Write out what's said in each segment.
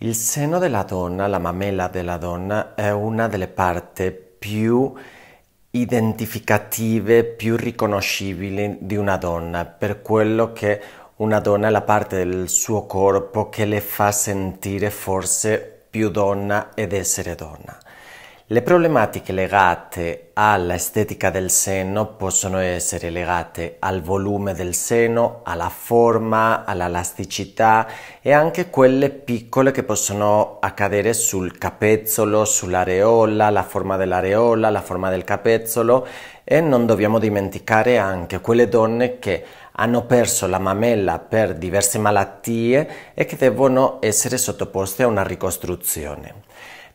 Il seno della donna, la mammella della donna, è una delle parti più identificative, più riconoscibili di una donna, per quello che una donna è la parte del suo corpo che le fa sentire forse più donna ed essere donna. Le problematiche legate all'estetica del seno possono essere legate al volume del seno, alla forma, all'elasticità e anche quelle piccole che possono accadere sul capezzolo, sull'areola, la forma dell'areola, la forma del capezzolo e non dobbiamo dimenticare anche quelle donne che hanno perso la mamella per diverse malattie e che devono essere sottoposte a una ricostruzione.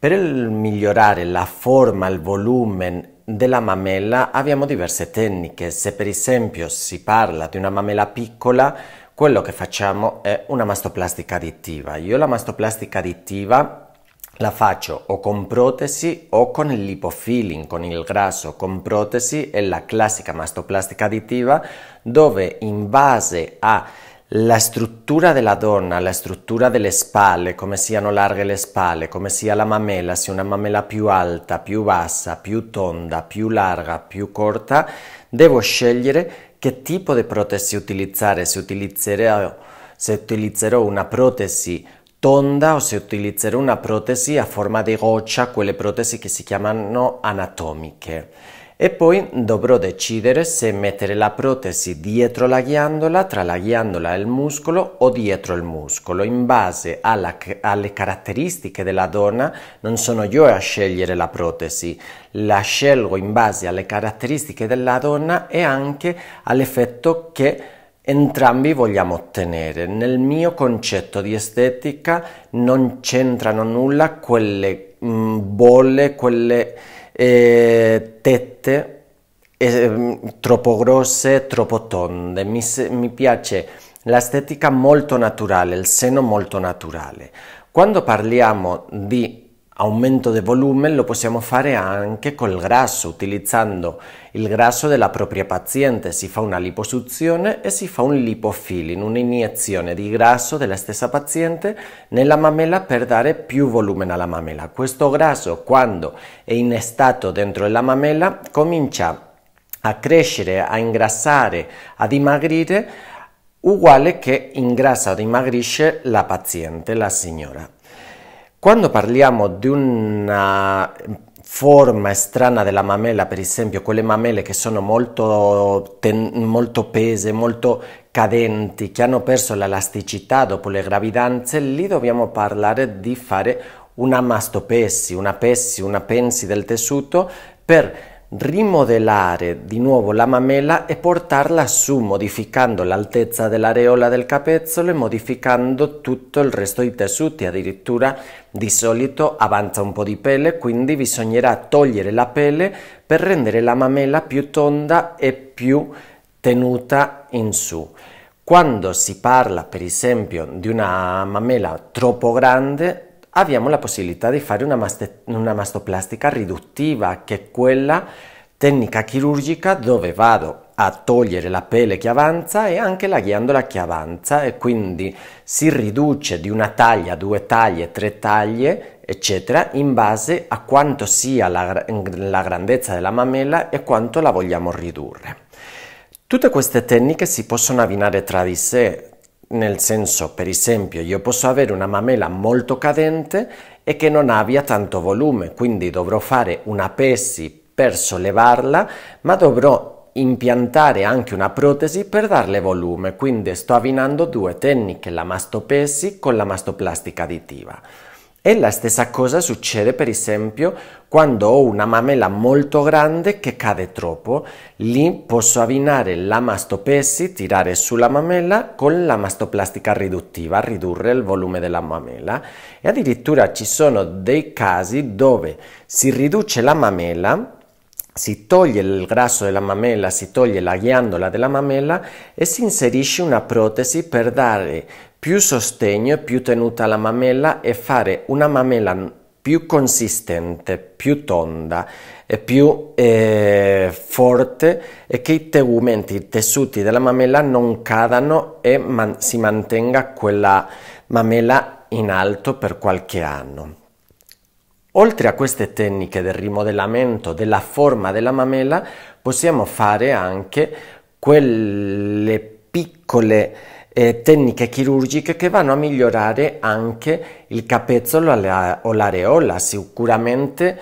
Per migliorare la forma, il volume della mammella abbiamo diverse tecniche. Se per esempio si parla di una mammella piccola, quello che facciamo è una mastoplastica additiva. Io la mastoplastica additiva la faccio o con protesi o con il lipofilling, con il grasso. Con protesi è la classica mastoplastica additiva dove in base a la struttura della donna, la struttura delle spalle, come siano larghe le spalle, come sia la mamella, se una mamella più alta, più bassa, più tonda, più larga, più corta, devo scegliere che tipo di protesi utilizzare, se utilizzerò, se utilizzerò una protesi tonda o se utilizzerò una protesi a forma di goccia, quelle protesi che si chiamano anatomiche e poi dovrò decidere se mettere la protesi dietro la ghiandola, tra la ghiandola e il muscolo o dietro il muscolo. In base alla, alle caratteristiche della donna non sono io a scegliere la protesi, la scelgo in base alle caratteristiche della donna e anche all'effetto che entrambi vogliamo ottenere. Nel mio concetto di estetica non c'entrano nulla quelle mh, mm, bolle, quelle eh, tette eh, mm, troppo grosse, troppo tonde. Mi, mi piace l'estetica molto naturale, il seno molto naturale. Quando parliamo di aumento di volume lo possiamo fare anche col grasso, utilizzando il grasso della propria paziente. Si fa una liposuzione e si fa un lipofilling, un'iniezione di grasso della stessa paziente nella mammella per dare più volume alla mammella. Questo grasso, quando è innestato dentro la mammella, comincia a crescere, a ingrassare, a dimagrire, uguale che ingrassa o dimagrisce la paziente, la signora. Quando parliamo di una forma strana della mammella, per esempio quelle mammelle che sono molto, ten- molto pese, molto cadenti, che hanno perso l'elasticità dopo le gravidanze, lì dobbiamo parlare di fare una mastopessi, una pessi, una pensi del tessuto per rimodellare di nuovo la mammella e portarla su modificando l'altezza dell'areola del capezzolo e modificando tutto il resto dei tessuti addirittura di solito avanza un po' di pelle quindi bisognerà togliere la pelle per rendere la mammella più tonda e più tenuta in su quando si parla per esempio di una mammella troppo grande abbiamo la possibilità di fare una, maste- una mastoplastica riduttiva, che è quella tecnica chirurgica dove vado a togliere la pelle che avanza e anche la ghiandola che avanza e quindi si riduce di una taglia, due taglie, tre taglie, eccetera, in base a quanto sia la, la grandezza della mammella e quanto la vogliamo ridurre. Tutte queste tecniche si possono abbinare tra di sé, nel senso, per esempio, io posso avere una mammella molto cadente e che non abbia tanto volume, quindi dovrò fare una pesi per sollevarla, ma dovrò impiantare anche una protesi per darle volume, quindi sto avvinando due tecniche, la mastopesi con la mastoplastica additiva. E la stessa cosa succede per esempio quando ho una mamella molto grande che cade troppo, lì posso abbinare la mastopesi, tirare sulla mamella con la mastoplastica riduttiva, ridurre il volume della mamella e addirittura ci sono dei casi dove si riduce la mamella si toglie il grasso della mammella, si toglie la ghiandola della mammella e si inserisce una protesi per dare più sostegno, e più tenuta alla mammella e fare una mammella più consistente, più tonda e più eh, forte e che i tegumenti, i tessuti della mammella non cadano e man si mantenga quella mammella in alto per qualche anno. Oltre a queste tecniche del rimodellamento della forma della mammella, possiamo fare anche quelle piccole eh, tecniche chirurgiche che vanno a migliorare anche il capezzolo o l'areola. Sicuramente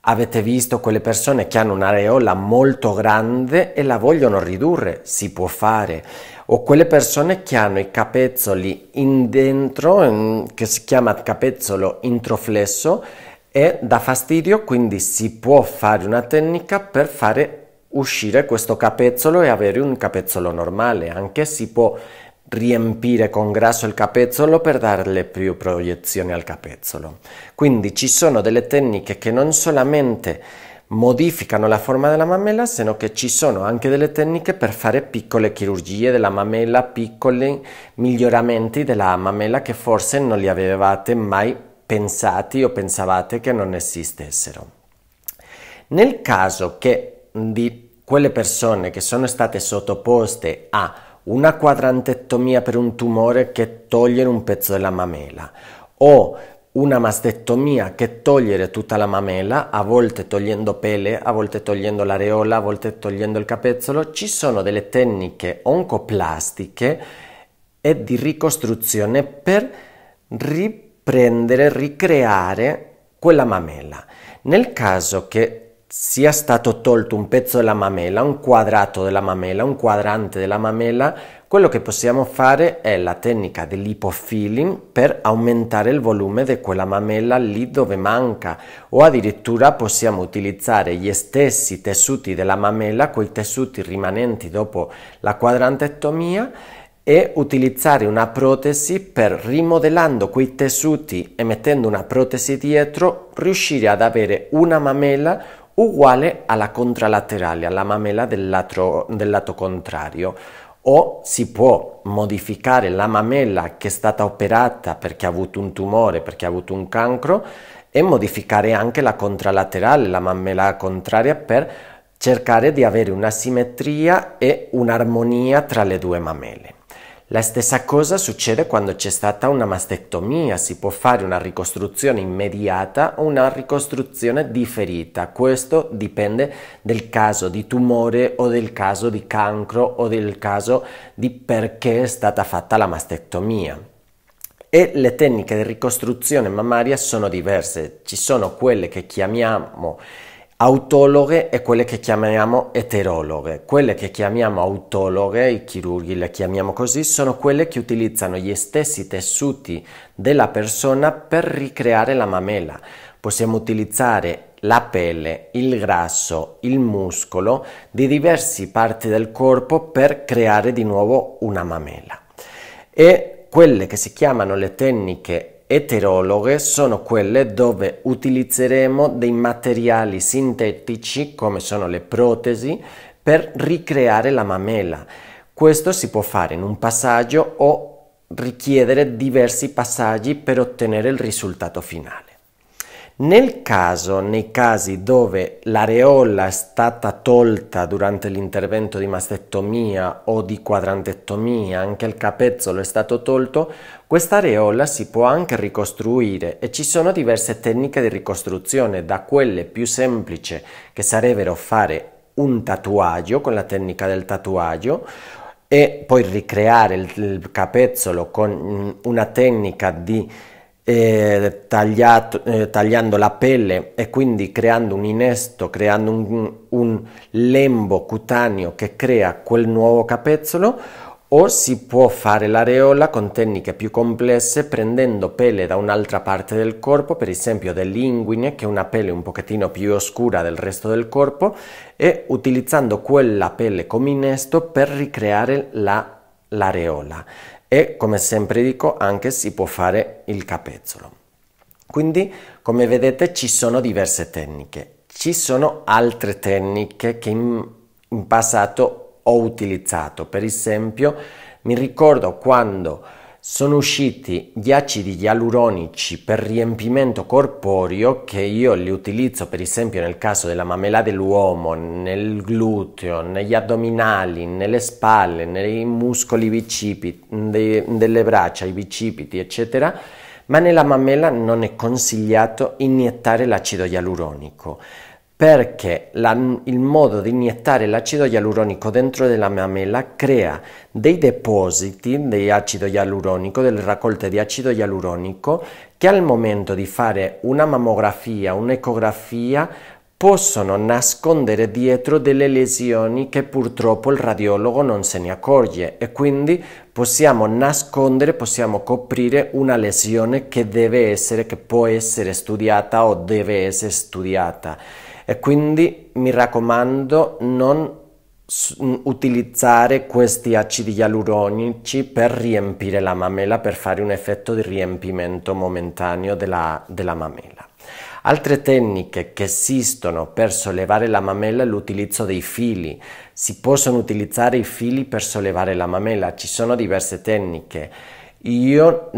avete visto quelle persone che hanno un'areola molto grande e la vogliono ridurre, si può fare, o quelle persone che hanno i capezzoli in dentro, mm, che si chiama capezzolo introflesso, e dà fastidio, quindi si può fare una tecnica per fare uscire questo capezzolo e avere un capezzolo normale, anche si può riempire con grasso il capezzolo per darle più proiezione al capezzolo. Quindi ci sono delle tecniche che non solamente modificano la forma della mammella, sino che ci sono anche delle tecniche per fare piccole chirurgie della mammella, piccoli miglioramenti della mammella che forse non li avevate mai pensati o pensavate che non esistessero. Nel caso che di quelle persone che sono state sottoposte a una quadrantettomia per un tumore che toglie un pezzo della mamela o una mastettomia che togliere tutta la mamela, a volte togliendo pele, a volte togliendo l'areola, a volte togliendo il capezzolo, ci sono delle tecniche oncoplastiche e di ricostruzione per ripetere prendere, ricreare quella mamella. Nel caso che sia stato tolto un pezzo della mamella, un quadrato della mamella, un quadrante della mamella, quello che possiamo fare è la tecnica dell'ipofilling per aumentare il volume di quella mamella lì dove manca o addirittura possiamo utilizzare gli stessi tessuti della mamella con i tessuti rimanenti dopo la quadrantectomia e utilizzare una protesi per rimodellando quei tessuti e mettendo una protesi dietro riuscire ad avere una mamella uguale alla contralaterale, alla mamella del lato, del lato contrario o si può modificare la mamella che è stata operata perché ha avuto un tumore, perché ha avuto un cancro e modificare anche la contralaterale, la mammella contraria per cercare di avere una simmetria e un'armonia tra le due mamelle. La stessa cosa succede quando c'è stata una mastectomia, si può fare una ricostruzione immediata o una ricostruzione differita, questo dipende del caso di tumore o del caso di cancro o del caso di perché è stata fatta la mastectomia. E le tecniche di ricostruzione mammaria sono diverse, ci sono quelle che chiamiamo Autologhe e quelle che chiamiamo eterologhe. Quelle che chiamiamo autologhe, i chirurghi le chiamiamo così, sono quelle che utilizzano gli stessi tessuti della persona per ricreare la mammella. Possiamo utilizzare la pelle, il grasso, il muscolo di diverse parti del corpo per creare di nuovo una mammella. E quelle che si chiamano le tecniche eterologhe sono quelle dove utilizzeremo dei materiali sintetici come sono le protesi per ricreare la mammella. Questo si può fare in un passaggio o richiedere diversi passaggi per ottenere il risultato finale. Nel caso, nei casi dove l'areola è stata tolta durante l'intervento di mastectomia o di quadrantectomia, anche il capezzolo è stato tolto, questa areola si può anche ricostruire e ci sono diverse tecniche di ricostruzione, da quelle più semplici che sarebbero fare un tatuaggio con la tecnica del tatuaggio e poi ricreare il capezzolo con mm, una tecnica di eh, tagliato, eh, tagliando la pelle e quindi creando un innesto, creando un, un lembo cutaneo che crea quel nuovo capezzolo o si può fare l'areola con tecniche più complesse prendendo pelle da un'altra parte del corpo, per esempio dell'inguine, che è una pelle un pochettino più oscura del resto del corpo, e utilizzando quella pelle come innesto per ricreare l'areola e come sempre dico anche si può fare il capezzolo. Quindi come vedete ci sono diverse tecniche, ci sono altre tecniche che in, in passato ho utilizzato, per esempio mi ricordo quando sono usciti gli acidi ialuronici per riempimento corporeo che io li utilizzo per esempio nel caso della mamelà dell'uomo, nel gluteo, negli addominali, nelle spalle, nei muscoli bicipiti, de, delle braccia, i bicipiti eccetera, ma nella mammella non è consigliato iniettare l'acido ialuronico perché la, il modo di iniettare l'acido ialuronico dentro della mammella crea dei depositi di acido ialuronico, delle raccolte di acido ialuronico, che al momento di fare una mammografia, un'ecografia, possono nascondere dietro delle lesioni che purtroppo il radiologo non se ne accorge e quindi possiamo nascondere, possiamo coprire una lesione che deve essere, che può essere studiata o deve essere studiata e quindi mi raccomando non utilizzare questi acidi ialuronici per riempire la mammella, per fare un effetto di riempimento momentaneo della, della mammella. Altre tecniche che esistono per sollevare la mammella è l'utilizzo dei fili. Si possono utilizzare i fili per sollevare la mammella, ci sono diverse tecniche. Io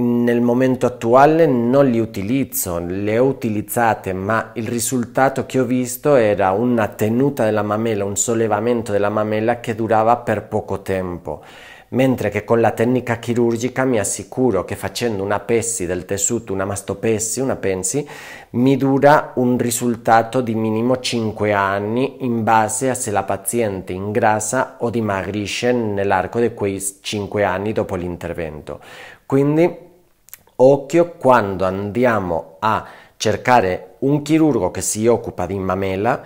nel momento attuale non li utilizzo, le ho utilizzate, ma il risultato che ho visto era una tenuta della mamella, un sollevamento della mamella che durava per poco tempo. Mentre che con la tecnica chirurgica mi assicuro che facendo una pessi del tessuto, una mastopessi, una pensi, mi dura un risultato di minimo 5 anni in base a se la paziente ingrassa o dimagrisce nell'arco di quei 5 anni dopo l'intervento. Quindi occhio quando andiamo a cercare un chirurgo che si occupa di mamella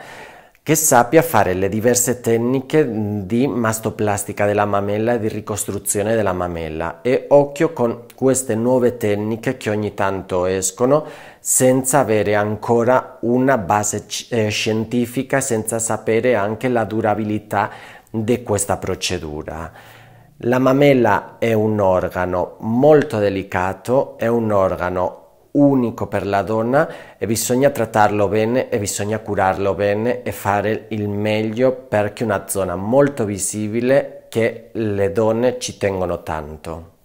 che sappia fare le diverse tecniche di mastoplastica della mamella e di ricostruzione della mamella e occhio con queste nuove tecniche che ogni tanto escono senza avere ancora una base eh, scientifica senza sapere anche la durabilità di questa procedura. La mammella è un organo molto delicato, è un organo unico per la donna e bisogna trattarlo bene e bisogna curarlo bene e fare il meglio perché è una zona molto visibile che le donne ci tengono tanto.